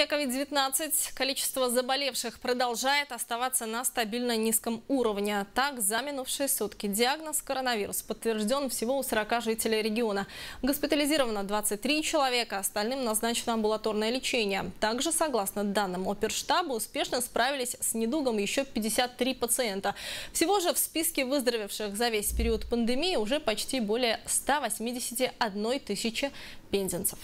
пандемия COVID-19 количество заболевших продолжает оставаться на стабильно низком уровне. Так, за минувшие сутки диагноз коронавирус подтвержден всего у 40 жителей региона. Госпитализировано 23 человека, остальным назначено амбулаторное лечение. Также, согласно данным оперштаба, успешно справились с недугом еще 53 пациента. Всего же в списке выздоровевших за весь период пандемии уже почти более 181 тысячи пензенцев.